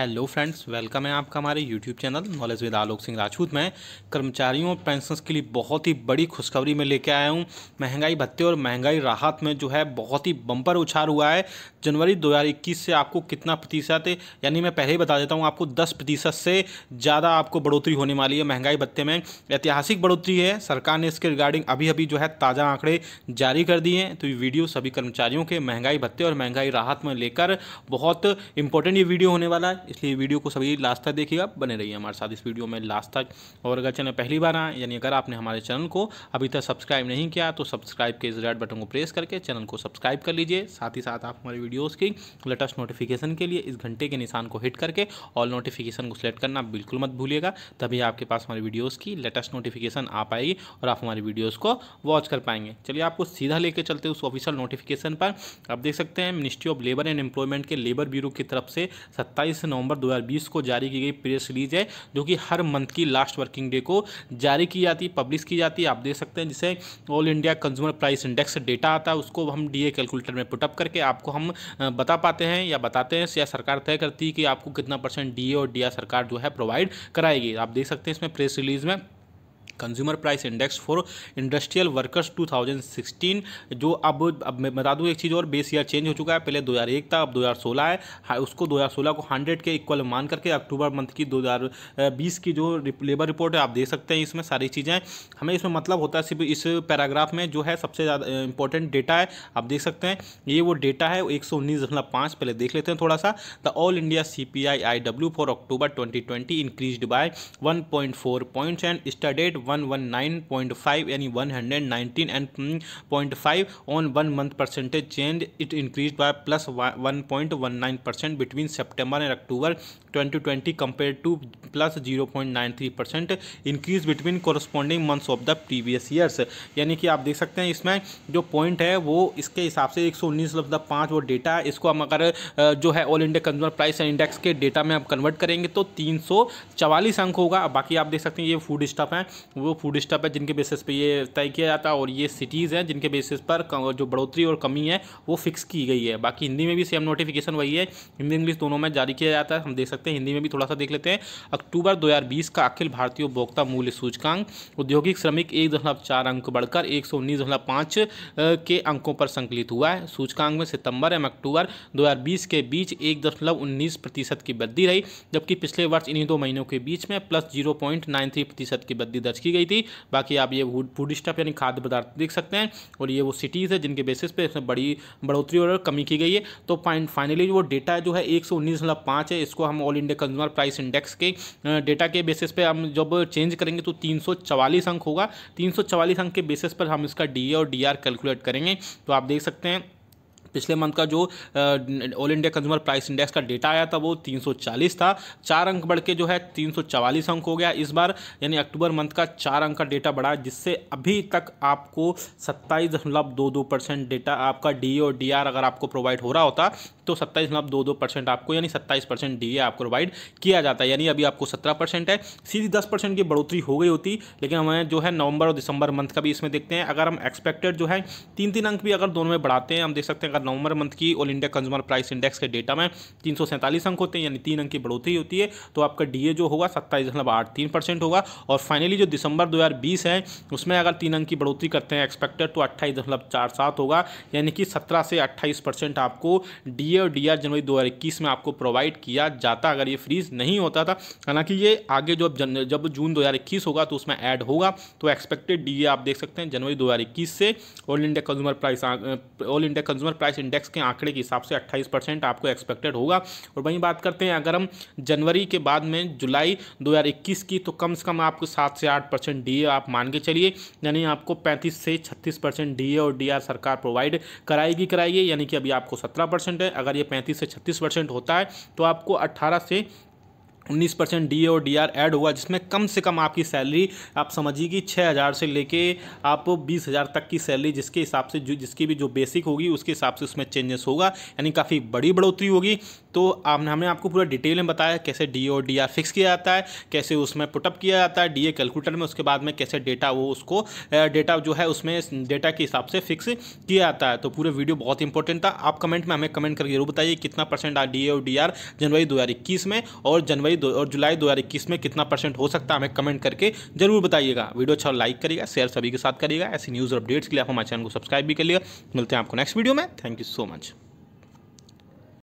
hello friends welcome है आपका हमारे YouTube channel knowledge with Alok Singh Rajput में कर्मचारियों और पेंशनर्स के लिए बहुत ही बड़ी खुशखबरी में लेके आया हूँ महंगाई भत्ते और महंगाई राहत में जो है बहुत ही बम्पर उछार हुआ है जनवरी 2021 से आपको कितना प्रतिशत यानी मैं पहले ही बता देता हूँ आपको दस प्रतिशत से ज़्यादा आपको बढ़ोतरी होने वाली है महंगाई भत्ते में ऐतिहासिक बढ़ोतरी है सरकार ने इसके रिगार्डिंग अभी अभी जो है ताज़ा आंकड़े जारी कर दिए हैं तो ये वीडियो सभी कर्मचारियों के महंगाई भत्ते और महंगाई राहत में लेकर बहुत इंपॉर्टेंट ये वीडियो होने वाला है इसलिए वीडियो को सभी लास्ट तक देखिएगा बने रहिए हमारे साथ इस वीडियो में लास्ट तक और अगर चैनल पहली बार आए यानी अगर आपने हमारे चैनल को अभी तक सब्सक्राइब नहीं किया तो सब्सक्राइब के इस रेड बटन को प्रेस करके चैनल को सब्सक्राइब कर लीजिए साथ ही साथ आप हमारे वीडियोज़ की लेटेस्ट नोटिफिकेशन के लिए इस घंटे के निशान को हिट करके ऑल नोटिफिकेशन को सिलेक्ट करना बिल्कुल मत भूलिएगा तभी आपके पास हमारी वीडियोज़ की लेटेस्ट नोटिफिकेशन आ पाएगी और आप हमारी वीडियोज़ को वॉच कर पाएंगे चलिए आपको सीधा लेके चलते उस ऑफिशियल नोटिफिकेशन पर आप देख सकते हैं ministry of labour and employment के लेबर ब्यूरो की तरफ से सत्ताईस नौ नवंबर 2020 को जारी की गई प्रेस रिलीज है जो कि हर मंथ की लास्ट वर्किंग डे को जारी की जाती है पब्लिश की जाती है आप देख सकते हैं जिसे all India consumer price index data आता है उसको हम डी कैलकुलेटर में पुटअप करके आपको हम बता पाते हैं या बताते हैं या सरकार तय करती है कि आपको कितना परसेंट डी और डी सरकार जो है प्रोवाइड कराएगी आप देख सकते हैं इसमें प्रेस रिलीज में consumer price index for industrial workers 2016 जो अब अब मैं बता दूं एक चीज़ और बेस ईयर चेंज हो चुका है पहले 2001 था अब 2016 है हाँ, उसको 2016 को 100 के इक्वल मान करके अक्टूबर मंथ की 2020 की जो लेबर रिपोर्ट है आप देख सकते हैं इसमें सारी चीज़ें हमें इसमें मतलब होता है सिर्फ इस पैराग्राफ में जो है सबसे ज़्यादा इंपॉर्टेंट डेटा है आप देख सकते हैं ये वो डेटा है एक पहले देख लेते हैं थोड़ा सा the all India C P I I W for October twenty twenty increase by one point four points and stood at 119.5 यानी 119 and point five on one month percentage change it increase by plus 1.19 percent between September and October 2020 compare to plus 0.93 percent increase between corresponding months of the previous years यानी कि आप देख सकते हैं इसमें जो point है वो इसके हिसाब से एक सौ उन्नीस वो डेटा है इसको हम अगर जो है all India consumer price and index के डेटा में आप कन्वर्ट करेंगे तो तीन सौ चवालीस अंक होगा बाकी आप देख सकते हैं ये फूड स्टफ है वो फूड स्टाफ है जिनके बेसिस पे ये तय किया जाता है और ये सिटीज़ हैं जिनके बेसिस पर जो बढ़ोतरी और कमी है वो फिक्स की गई है बाकी हिंदी में भी सेम नोटिफिकेशन वही है हिंदी इंग्लिश दोनों में जारी किया जाता है हम देख सकते हैं हिंदी में भी थोड़ा सा देख लेते हैं अक्टूबर दो का अखिल भारतीय उपभोक्ता मूल्य सूचकांक औद्योगिक श्रमिक एक दशमलव चार अंक बढ़कर एक सौ उन्नीस दशमलव पाँच के अंकों पर संकलित हुआ है सूचकांक में सितंबर एवं अक्टूबर दो के बीच एक दशमलव उन्नीस प्रतिशत की वृद्धि रही जबकि पिछले वर्ष इन्हीं दो महीनों के बीच में plus zero point nine three प्रतिशत की वृद्धि दर्ज की की गई थी बाकी आप ये फूड स्टफ यानी खाद्य पदार्थ देख सकते हैं और ये वो सिटीज़ है जिनके बेसिस पे इसमें बड़ी बढ़ोतरी और कमी की गई है तो फाइनली वो डेटा जो है एक है इसको हम all India consumer price index के डेटा के बेसिस पर हम जब चेंज करेंगे तो तीन अंक होगा तीन अंक के बेसिस पर हम इसका डी और डी कैलकुलेट करेंगे तो आप देख सकते हैं पिछले मंथ का जो all India consumer price index का डेटा आया था वो 340 था चार अंक बढ़ के जो है 344 अंक हो गया इस बार यानी अक्टूबर मंथ का चार अंक का डेटा बढ़ा जिससे अभी तक आपको सत्ताईस दशमलव दो दो परसेंट डेटा आपका डी और डी अगर आपको प्रोवाइड हो रहा होता तो सत्ताईस दशमलव दो दो परसेंट आपको यानी सत्ताईस परसेंट डी आपको प्रोवाइड किया जाता है यानी अभी आपको सत्रह परसेंट है सीधी दस परसेंट की बढ़ोतरी हो गई होती लेकिन हमें जो है नवंबर और दिसंबर मंथ का भी इसमें देखते हैं अगर हम एक्सपेक्टेड जो है तीन तीन अंक भी अगर दोनों में बढ़ाते हैं हम देख सकते हैं नवंबर मंथ की all India consumer price index के डेटा में तीन अंक होते हैं यानी तीन अंक की बढ़ोतरी होती है तो आपका डी जो होगा सत्ताईस दशमलव आठ तीन परसेंट होगा और फाइनली जो दिसंबर 2020 है उसमें अगर तीन अंक की बढ़ोतरी करते हैं एक्सपेक्टेड तो अट्ठाईस दशमलव चार सात होगा यानी कि सत्रह से अट्ठाईस परसेंट आपको डी और डी जनवरी 2021 में आपको प्रोवाइड किया जाता अगर ये फ्रीज नहीं होता था हालांकि ये आगे जो जन जब जून 2021 होगा तो उसमें ऐड होगा तो एक्सपेक्टेड डी आप देख सकते हैं जनवरी 2021 से all India consumer price all India consumer price price index के आंकड़े के हिसाब से अट्ठाईस परसेंट आपको एक्सपेक्टेड होगा और वहीं बात करते हैं अगर हम जनवरी के बाद में जुलाई 2021 की तो कम से कम आपको सात से आठ परसेंट डी आप मान के चलिए यानी आपको पैंतीस से छत्तीस परसेंट डी और डी सरकार प्रोवाइड कराएगी कराएगी यानी कि अभी आपको सत्रह परसेंट है अगर ये पैंतीस से छत्तीस परसेंट होता है तो आपको अट्ठारह से उन्नीस परसेंट डी और डी आर ऐड हुआ जिसमें कम से कम आपकी सैलरी आप समझिए कि छः हज़ार से लेके आप बीस हज़ार तक की सैलरी जिसके हिसाब से जो जिसकी भी जो बेसिक होगी उसके हिसाब से उसमें चेंजेस होगा यानी काफ़ी बड़ी बढ़ोतरी होगी तो आप हमने आपको पूरा डिटेल में बताया कैसे D or D R fix किया जाता है कैसे उसमें पुटअप किया जाता है डी ए कैलकुलेटर में उसके बाद में कैसे डेटा वो उसको डेटा जो है उसमें डेटा के हिसाब से फिक्स किया जाता है तो पूरे वीडियो बहुत इंपॉर्टेंट था आप कमेंट में हमें कमेंट करके जरूर बताइए कितना percent D or D R जनवरी दो में और जनवरी और जुलाई दो में कितना परसेंट हो सकता है हमें कमेंट करके जरूर बताइएगा वीडियो अच्छा लाइक करिएगा शेयर सभी के साथ करिएगा ऐसी न्यूज़ और अपडेट्स के लिए आप हमारे चैनल को सब्सक्राइब भी करिएगा मिलते हैं आपको नेक्स्ट वीडियो में थैंक यू सो मच